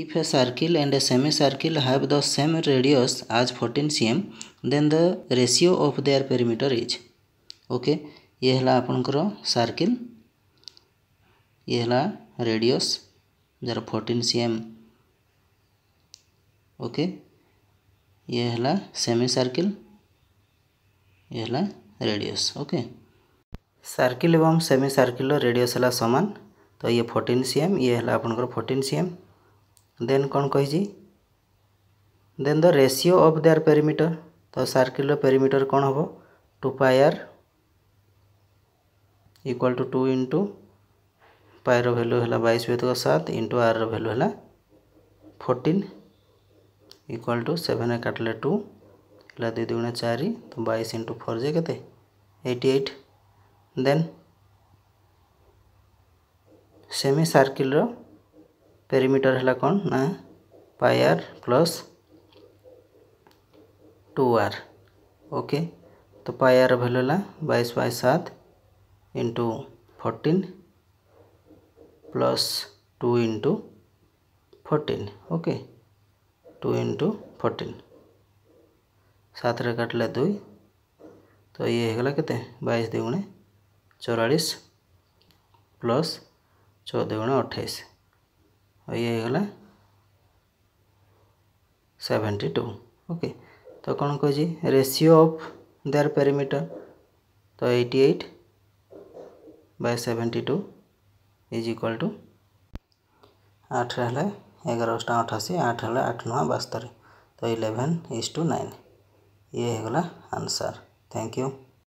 If a circle and a semicircle have the same radius as 14 cm then the ratio of their perimeter is okay ये है आपणकर circle ये radius जार fourteen C M okay ये semi circle ये radius okay circle एवं semi circle radius है सामान तो ये फोर्टीन सी एम ये है आपणकर फोर्टीन सी एम ଦେନ୍ କ'ଣ କହିଛି then the ratio of their perimeter ତ ସାର୍କିଲ୍ର ପେରିମିଟର କ'ଣ ହେବ two pi R equal to two into ପାଇର ଭ୍ୟାଲ୍ୟୁ ହେଲା ବାଇଶ ବ୍ୟତିକ ସାତ ଇଣ୍ଟୁ ଆର୍ର ଭ୍ୟାଲ୍ୟୁ ହେଲା ଫୋର୍ଟିନ୍ ଇକ୍ୱାଲ୍ ଟୁ ସେଭେନ୍ କାଟିଲେ ଟୁ ହେଲା ଦୁଇ ଦୁଗୁଣା ଚାରି ତ ବାଇଶ ଇଣ୍ଟୁ ଫୋର୍ ଯେ କେତେ ଏଇଟି ଏଇଟ୍ ଦେନ୍ ସେମି ସାର୍କିଲ୍ର पेरीमिटर है कौन ना pi R plus two R okay तो पाई आर भैल है बैस बै सात into fourteen plus two into fourteen okay two into fourteen सात काटले दुई तो ये हो गला के बैश दुगुणे चौरास प्लस चौदह गुणे अठाईस ଇଏ ହେଇଗଲା ସେଭେଣ୍ଟି ଟୁ ଓକେ ତ କ'ଣ କହିଛି ରେସିଓ ଅଫ୍ ଦେୟାର ପେରିମିଟର ତ eighty eight by seventy two is equal to ଆଠ ହେଲେ ଏଗାର ଅଷ୍ଟା ଅଠାଅଶୀ ଆଠ ହେଲେ ଆଠ ନଅ ବାସ୍ତରୀ ତ ଇଲେଭେନ୍ ଇଜ୍ ଟୁ ନାଇନ୍ ଇଏ ହେଇଗଲା ଆନ୍ସର୍ ଥ୍ୟାଙ୍କ ୟୁ